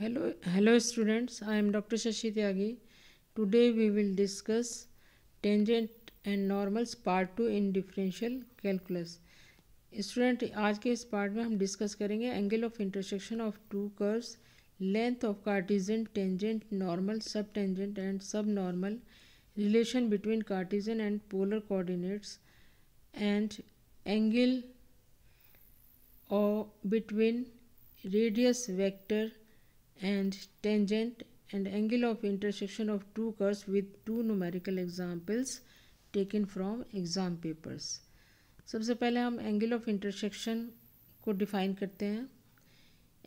Hello hello students I am doctor Shashi Tyagi today we will discuss tangent and normals part two in differential calculus student आज के इस part में हम discuss करेंगे angle of intersection of two curves length of Cartesian tangent normal sub tangent and sub normal relation between Cartesian and polar coordinates and angle between radius vector and tangent and angle of intersection of two curves with two numerical examples taken from exam papers सबसे पहले हम angle of intersection को define करते हैं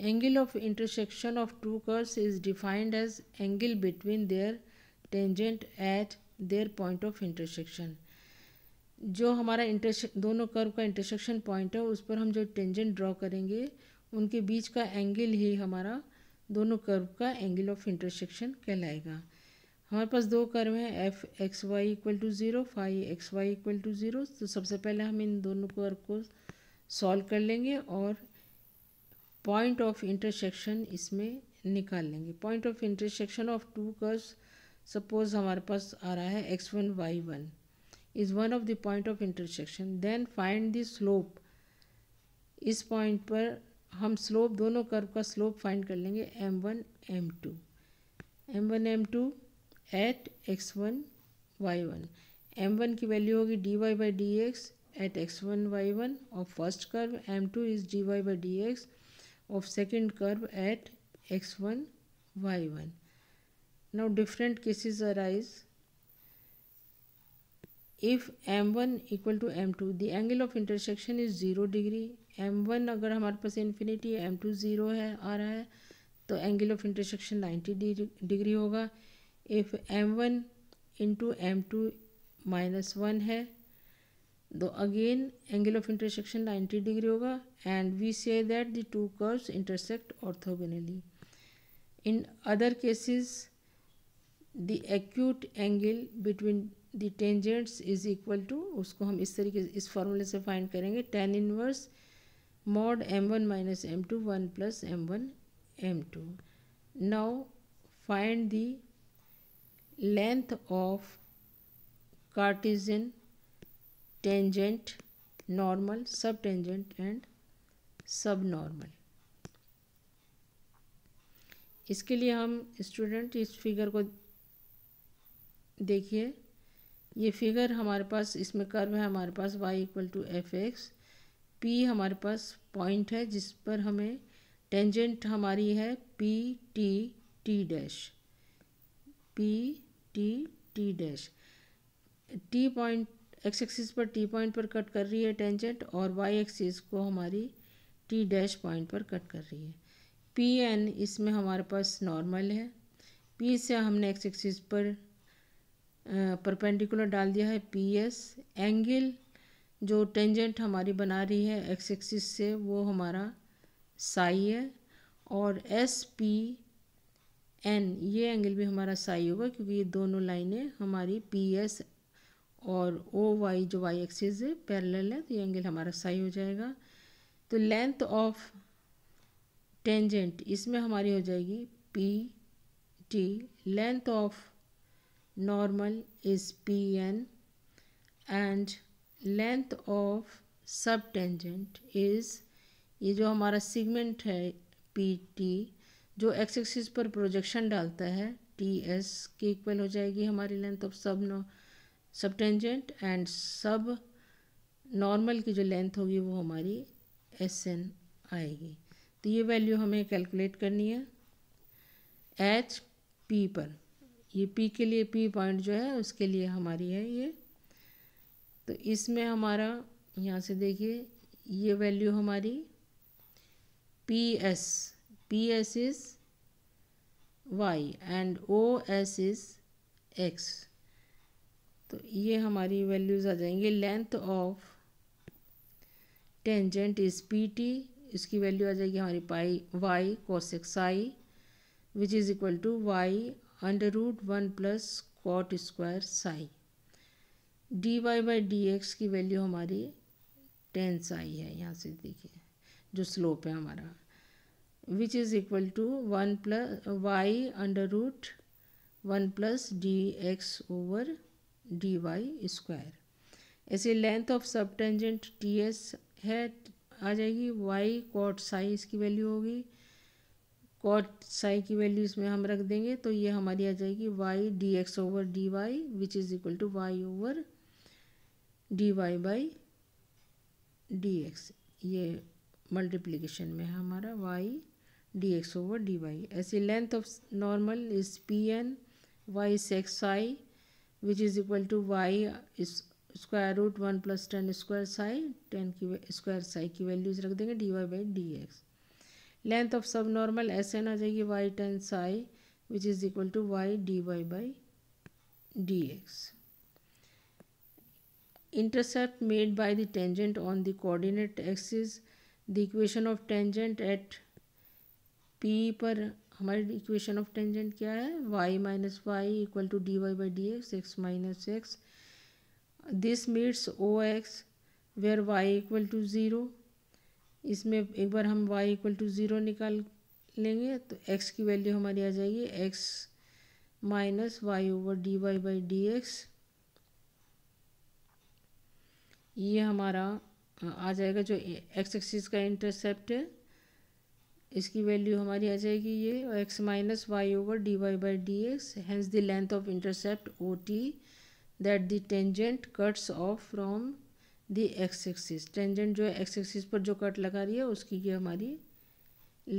angle of intersection of two curves is defined as angle between their tangent at their point of intersection जो हमारा inter se दोनों curve का इंटरसेक्शन पॉइंट है उस पर हम जो टेंजेंट ड्रॉ करेंगे उनके बीच का एंगल ही हमारा दोनों कर्व का एंगल ऑफ इंटरसेक्शन कहलाएगा हमारे पास दो कर्व हैं F X Y equal to zero phi X Y equal to zero तो सबसे पहले हम इन दोनों कर्व को सॉल्व कर लेंगे और पॉइंट ऑफ इंटरसेक्शन इसमें निकाल लेंगे point of intersection of two curve suppose हमारे पास आ रहा है X one Y one is one of the point of intersection then find the slope इस पॉइंट पर हम स्लोप दोनों कर्व का स्लोप फाइंड कर लेंगे M one M two M one M two at X one Y one M one की value होगी D Y by D X at X one Y one और first curve M two is D Y by D X of second curve at X one Y one different cases arise if M one equal to M two the angle of intersection is zero degree M one अगर हमारे पास infinity है M two zero है आ रहा है तो angle of intersection ninety degree होगा if M one into M two minus one है तो again angle of intersection ninety degree होगा and we say that the two curves intersect orthogonally in other cases the acute angle between the tangents is equal to उसको हम इस तरीके इस फॉर्मूले से फाइंड करेंगे tan inverse mod m1 minus m2 1 plus m1 m2 now find the length of cartesian tangent normal subtangent and subnormal इसके लिए हम स्टूडेंट इस फिगर को देखिए ये फिगर हमारे पास इसमें कर्व है हमारे पास y equal to F X P हमारे पास पॉइंट है जिस पर हमें टेंजेंट हमारी है P T T dash P T T dash T point X axis पर टी पॉइंट पर कट कर रही है टेंजेंट और वाई एक्सिस को हमारी टी डैश पॉइंट पर कट कर रही है पी एन इसमें हमारे पास नॉर्मल है पी से हमने एक्स एक्सिस पर परपेंडिकुलर डाल दिया है पी एस एंगल जो टेंजेंट हमारी बना रही है एक्स एक्सिस से वो हमारा साई है और एस पी एन ये एंगल भी हमारा साई होगा क्योंकि ये दोनों लाइनें हमारी पी एस और ओ वाई जो वाई एक्सिस है पैरेलल है तो ये एंगल हमारा साई हो जाएगा तो लेंथ ऑफ टेंजेंट इसमें हमारी हो जाएगी P T length of normal is P N and length of sub tangent is ये जो हमारा सीगमेंट है पी टी जो एक्स एक्सिस पर प्रोजेक्शन डालता है टी एस के इक्वल हो जाएगी हमारी length of sub no sub tangent and sub normal की जो लेंथ होगी वो हमारी एस एन आएगी तो ये वैल्यू हमें कैलकुलेट करनी है एच पी पर ये पी के लिए पी पॉइंट जो है उसके लिए हमारी है ये तो इसमें हमारा यहाँ से देखिए ये वैल्यू हमारी P S P S is Y and O S is X तो ये हमारी वैल्यूज़ आ जाएंगे length of tangent is P T इसकी वैल्यू आ जाएगी हमारी पाई Y cosec psi which is equal to Y under root one plus cot square psi D Y by D X की वैल्यू हमारी टेंस आई है यहाँ से देखिए जो स्लोप है हमारा which is equal to one plus Y under root one plus D X over D Y square ऐसे length of sub tangent T S है आ जाएगी वाई कॉट साई इसकी वैल्यू होगी कॉट साई की वैल्यू इसमें हम रख देंगे तो ये हमारी आ जाएगी Y D X over D Y which is equal to Y over D Y by D X ये मल्टीप्लिकेशन में है हमारा Y D X over D Y ऐसे length of normal is P N Y sec एक्स psi which is equal to Y square root one plus tan square psi tan की square psi की values रख देंगे D Y by D X length of सब normal ऐसे ना जाएगी Y tan psi which is equal to Y D Y by D X intercept made by the tangent on the coordinate axis the equation of tangent at p पर हमारी equation of tangent क्या है Y minus Y equal to D Y by D X X minus X this meets O X where Y equal to zero इसमें एक बार हम Y equal to zero निकाल लेंगे तो एक्स की वैल्यू हमारी आ जाएगी X minus Y over D Y by D X ये हमारा आ जाएगा जो एक्स एक्सिस का इंटरसेप्ट है इसकी वैल्यू हमारी आ जाएगी ये और X minus Y over D Y by D X hence the length of intercept O T that the tangent cuts off from the X axis tangent जो है एक्स एक्सिस पर जो कट लगा रही है उसकी ये हमारी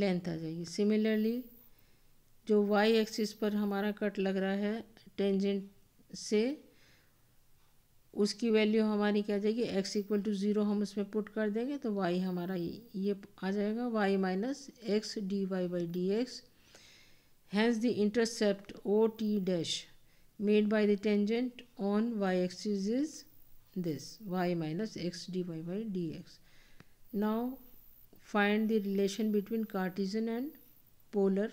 लेंथ आ जाएगी सिमिलरली जो वाई एक्सिस पर हमारा कट लग रहा है टेंजेंट से उसकी वैल्यू हमारी क्या जाएगी एक्स इक्वल टू ज़ीरो हम उसमें पुट कर देंगे तो वाई हमारा ये आ जाएगा Y minus X D Y by D X hence the intercept O T dash made by the tangent on Y X is is this Y minus X D Y by D X now find the relation between Cartesian and polar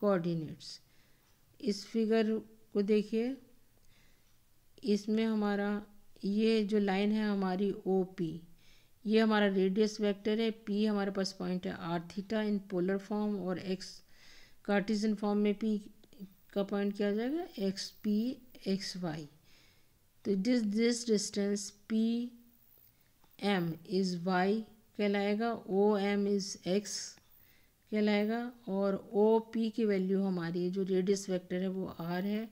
coordinates इस figure को देखिए इसमें हमारा ये जो line है हमारी O P ये हमारा रेडियस वेक्टर है पी हमारे पास पॉइंट है R theta in polar form और एक्स कार्टिजन फॉर्म में पी का पॉइंट क्या आ जाएगा एक्स पी एक्स वाई तो this this distance P M is Y कहलाएगा ओ एम इज़ एक्स कहलाएगा और ओ पी की वैल्यू हमारी जो रेडियस वेक्टर है वो आर है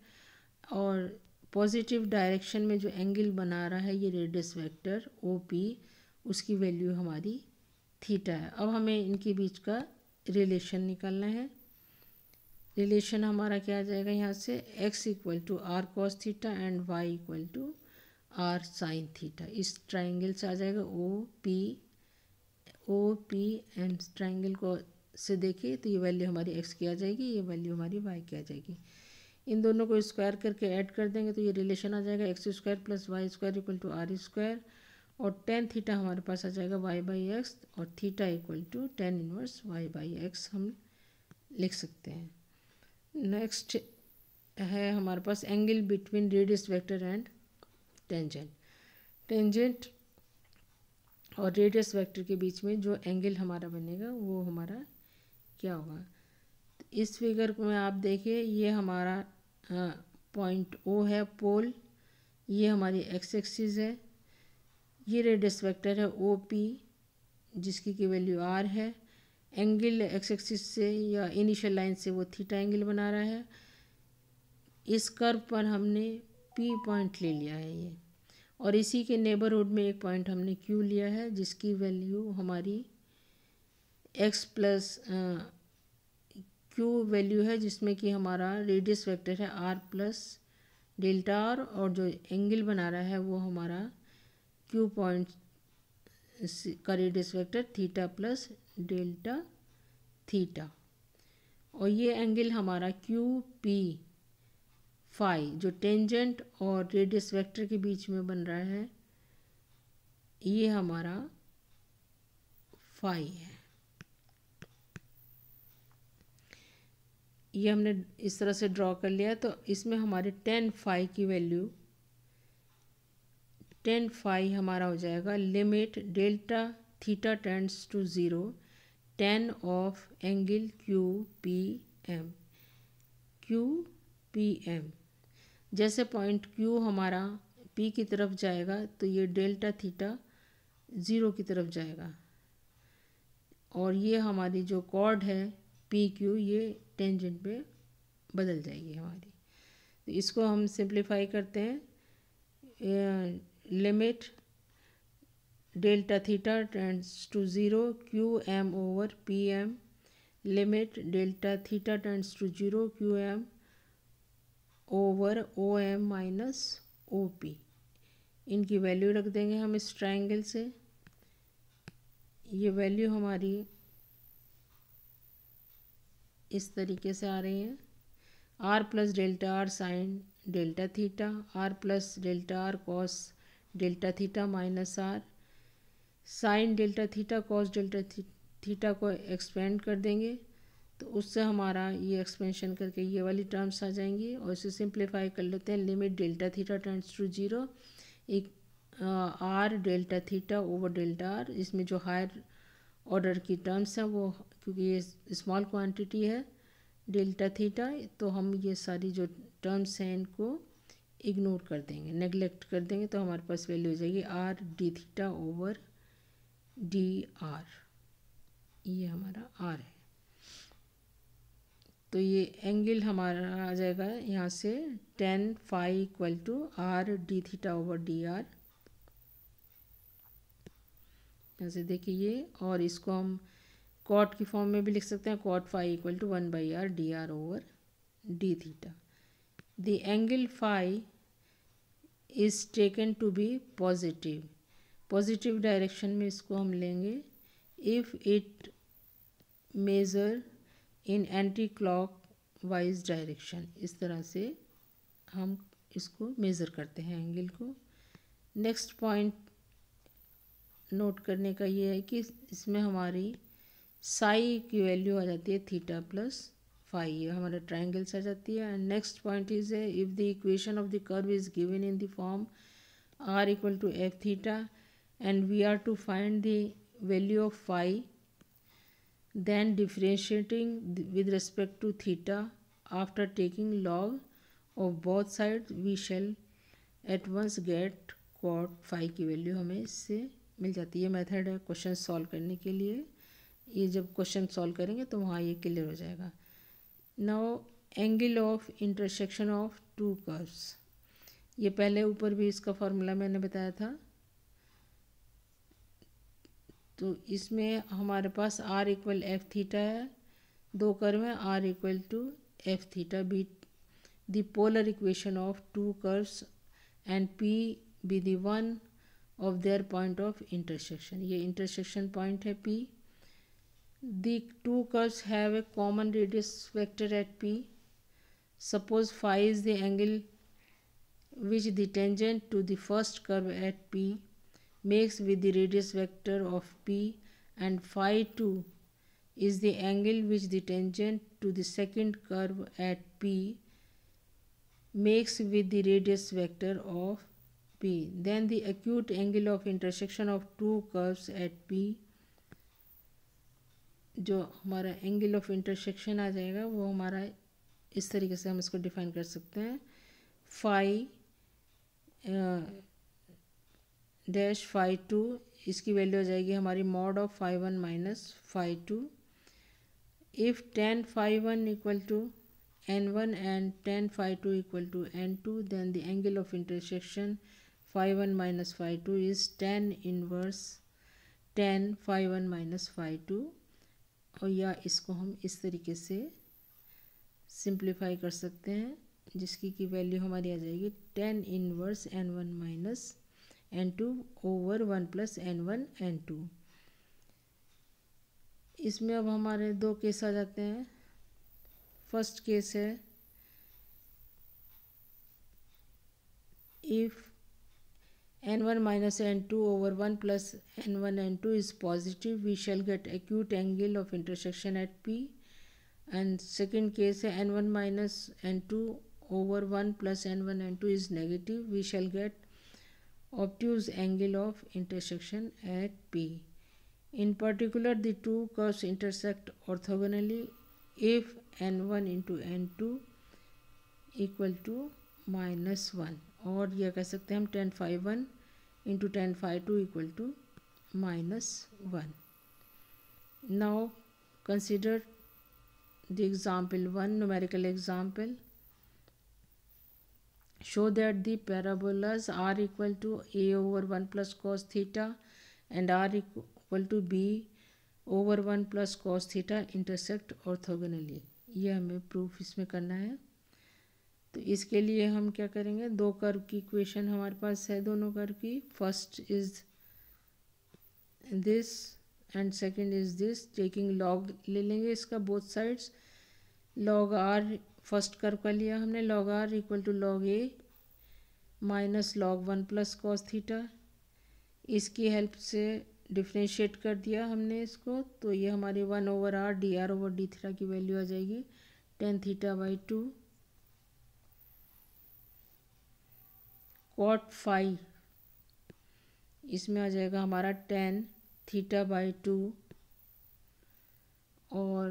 और पॉजिटिव डायरेक्शन में जो एंगल बना रहा है ये रेडियस वेक्टर ओ पी उसकी वैल्यू हमारी थीटा है अब हमें इनके बीच का रिलेशन निकालना है रिलेशन हमारा क्या आ जाएगा यहाँ से x equal to R cos theta and y equal to R sine theta इस ट्राइंगल से आ जाएगा O P O P and triangle को से देखिए तो ये वैल्यू हमारी x की आ जाएगी ये वैल्यू हमारी y की आ जाएगी इन दोनों को स्क्वायर करके ऐड कर देंगे तो ये रिलेशन आ जाएगा X square plus Y square equal to R square और टेन थीटा हमारे पास आ जाएगा वाई बाई एक्स और theta equal to tan inverse Y by X हम लिख सकते हैं नेक्स्ट है हमारे पास angle between radius vector and tangent tangent और रेडियस वेक्टर के बीच में जो एंगल हमारा बनेगा वो हमारा क्या होगा इस फिगर में आप देखिए ये हमारा पॉइंट ओ है पोल ये हमारी एक्स एक्सिस है ये रेडियस वेक्टर है ओ पी जिसकी की वैल्यू आर है एंगल एक्स एक्सिस से या इनिशियल लाइन से वो थीटा एंगल बना रहा है इस कर्व पर हमने पी पॉइंट ले लिया है ये और इसी के नेबरहुड में एक पॉइंट हमने क्यू लिया है जिसकी वैल्यू हमारी एक्स प्लस क्यू वैल्यू है जिसमें कि हमारा रेडियस वेक्टर है आर प्लस डेल्टा आर और जो एंगल बना रहा है वो हमारा क्यू पॉइंट का radius vector theta plus delta theta और ये एंगल हमारा क्यू पी फाई जो टेंजेंट और रेडियस वेक्टर के बीच में बन रहा है ये हमारा फाई है ये हमने इस तरह से ड्रॉ कर लिया तो इसमें हमारे टेन फाइव की वैल्यू टेन फाइव हमारा हो जाएगा limit delta theta tends to zero tan of angle Q P M Q P M जैसे पॉइंट क्यू हमारा पी की तरफ जाएगा तो ये डेल्टा थीटा ज़ीरो की तरफ जाएगा और ये हमारी जो कॉर्ड है पी क्यू ये टेंजेंट पे बदल जाएगी हमारी तो इसको हम सिंप्लीफाई करते हैं limit delta theta tends to zero Q M over P M limit delta theta tends to zero Q M over O M minus O P इनकी वैल्यू रख देंगे हम इस ट्राइंगल से ये वैल्यू हमारी इस तरीके से आ रहे हैं R plus delta R sine delta theta R plus delta R cos delta theta minus R sine delta theta cos delta theta को एक्सपेंड कर देंगे तो उससे हमारा ये एक्सपेंशन करके ये वाली टर्म्स आ जाएंगी और इसे सिंप्लीफाई कर लेते हैं limit delta theta terms to zero एक R delta theta over delta R इसमें जो हायर ऑर्डर की टर्म्स हैं वो क्योंकि ये स्मॉल क्वांटिटी है डेल्टा थीटा तो हम ये सारी जो टर्म्स हैं इनको इग्नोर कर देंगे नेगलेक्ट कर देंगे तो हमारे पास वैल्यू हो जाएगी R D theta over D R ये हमारा आर है तो ये एंगल हमारा आ जाएगा यहाँ से tan phi equal to R D theta over D R ऐसे देखिए ये और इसको हम कॉट की फॉर्म में भी लिख सकते हैं cot phi equal to one by R D R over D theta the angle phi is taken to be positive positive direction में इसको हम लेंगे if it measure in anticlockwise direction इस तरह से हम इसको मेज़र करते हैं एंगल को नेक्स्ट पॉइंट नोट करने का ये है कि इसमें हमारी साई की वैल्यू आ जाती है थीटा प्लस फाइव ये हमारे ट्राइंगल्स आ जाती है एंड नेक्स्ट पॉइंट इज है if the equation of the curve is given in the form R equal to F theta and we are to find the value of phi then differentiating with respect to theta after taking log of both side we shall at once get cot phi की value हमें इससे मिल जाती है method है question solve करने के लिए ये जब क्वेश्चन सॉल्व करेंगे तो वहाँ ये क्लियर हो जाएगा now angle of intersection of two curves ये पहले ऊपर भी इसका फॉर्मूला मैंने बताया था तो इसमें हमारे पास आर इक्वल एफ थीटा है दो कर्व हैं R equal to F theta be the polar equation of two curves and P be the one of their point of intersection ये intersection point है P the two curves have a common radius vector at P suppose phi is the angle which the tangent to the first curve at P makes with the radius vector of P and phi 2 is the angle which the tangent to the second curve at P makes with the radius vector of P. Then the acute angle of intersection of two curves at P जो हमारा angle of intersection आ जाएगा वो हमारा इस तरीके से हम इसको डिफाइन कर सकते हैं फाई डैश फाइव टू इसकी वैल्यू आ जाएगी हमारी mod of phi one minus phi two if tan phi one equal to N one and tan phi two equal to N two then the angle of intersection phi one minus phi two is tan inverse tan phi one minus phi two और या इसको हम इस तरीके से simplify कर सकते हैं जिसकी की वैल्यू हमारी आ जाएगी tan inverse N one minus N two over one plus N one N two इसमें अब हमारे दो केस आ जाते हैं फर्स्ट केस है if n1 minus n2 over 1 plus n1 n2 is positive we shall get acute angle of intersection at p and second case n1 minus n2 over 1 plus n1 n2 is negative we shall get obtuse angle of intersection at p in particular the two curves intersect orthogonally if n1 into n2 equal to minus 1 और यह कह सकते हैं हम tan phi one into tan phi two equal to minus one now consider the example one numerical example show that the parabolas R equal to A over one plus cos theta and R equal to B over one plus cos theta intersect orthogonally ये हमें proof इसमें करना है तो इसके लिए हम क्या करेंगे दो कर्व की इक्वेशन हमारे पास है दोनों कर्व की first is this and second is this taking log ले लेंगे इसका both sides log R first curve का लिया हमने log R equal to log A minus log one plus cos theta इसकी हेल्प से डिफ्रेंशिएट कर दिया हमने इसको तो ये हमारे one over R D R over D theta की वैल्यू आ जाएगी tan theta by two cot phi इसमें आ जाएगा हमारा टेन थीटा बाई टू और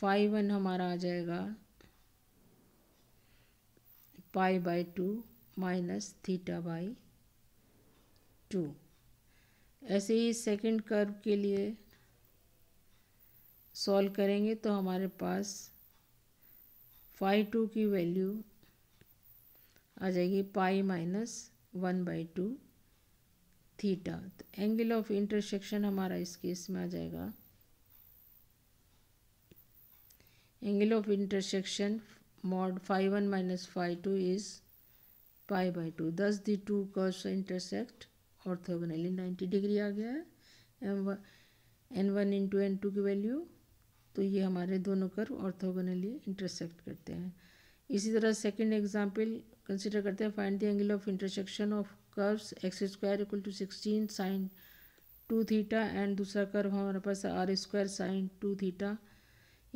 फाइव वन हमारा आ जाएगा pi by two minus theta by two ऐसे ही सेकंड कर्व के लिए सॉल्व करेंगे तो हमारे पास फाइव टू की वैल्यू आ जाएगी pi minus one by two theta तो एंगल ऑफ इंटरसेक्शन हमारा इस केस में आ जाएगा angle of intersection mod phi one minus phi two is pi by two thus the two curves intersect orthogonally ninety degree आ गया है M one N one into N two की value तो ये हमारे दोनों कर्व ऑर्थोगोनली इंटरसेक्ट करते हैं इसी तरह सेकंड एग्जांपल कंसिडर करते हैं find the angle of intersection of curves X square equal to sixteen sine two theta and दूसरा कर्व हमारे पास R square sine two theta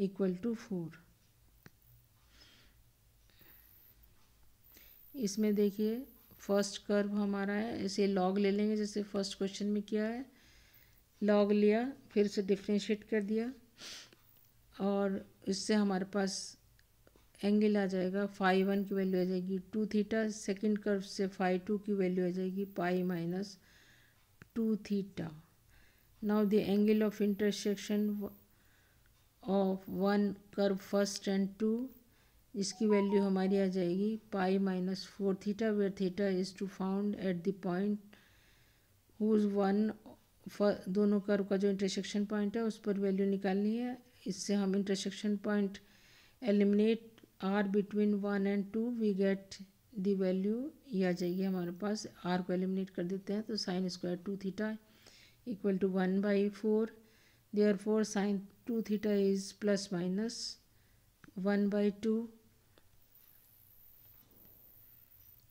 equal to four इसमें देखिए फर्स्ट कर्व हमारा है इसे लॉग ले लेंगे जैसे फर्स्ट क्वेश्चन में किया है लॉग लिया फिर उसे डिफ्रेंशिएट कर दिया और इससे हमारे पास एंगल आ जाएगा फाई वन की वैल्यू आ जाएगी टू थीटा सेकेंड कर्व से फाइव टू की वैल्यू आ जाएगी pi minus two theta now the angle of intersection of one curve first and two इसकी वैल्यू हमारी आ जाएगी pi minus four theta where theta is to found at the point whose one दोनों curve का जो intersection point है उस पर वैल्यू निकालनी है इससे हम intersection point eliminate R between one and two we get the value ये आ जाएगी हमारे पास आर को एलिमिनेट कर देते हैं तो sine square two theta equal to one by four they R four sine two theta is plus minus one by two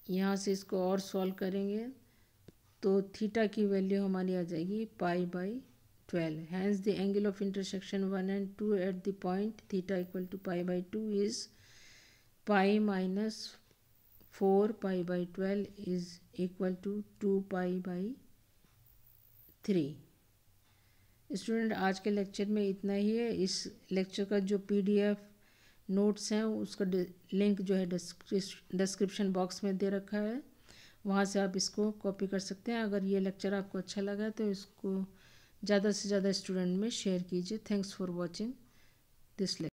यहाँ से इसको और सॉल्व करेंगे तो थीटा की वैल्यू हमारी आ जाएगी pi by twelve hence the angle of intersection one and two at the point theta equal to pi by two is pi minus four pi by twelve is equal to two pi by three student आज के lecture में इतना ही है इस lecture का जो PDF notes हैं उसका लिंक जो है डिस्क्रिप्शन बॉक्स में दे रखा है वहाँ से आप इसको कॉपी कर सकते हैं अगर ये लेक्चर आपको अच्छा लगा तो इसको ज़्यादा से ज़्यादा स्टूडेंट में शेयर कीजिए thanks for watching this lecture